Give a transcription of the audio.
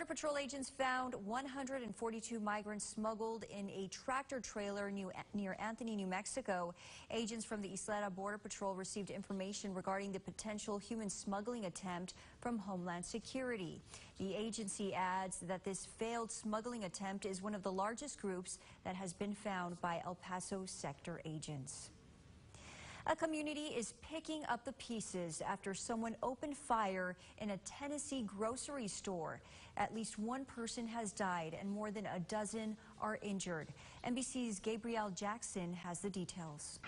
Border Patrol agents found 142 migrants smuggled in a tractor trailer near Anthony, New Mexico. Agents from the Isleta Border Patrol received information regarding the potential human smuggling attempt from Homeland Security. The agency adds that this failed smuggling attempt is one of the largest groups that has been found by El Paso sector agents. A community is picking up the pieces after someone opened fire in a Tennessee grocery store. At least one person has died and more than a dozen are injured. NBC's Gabrielle Jackson has the details.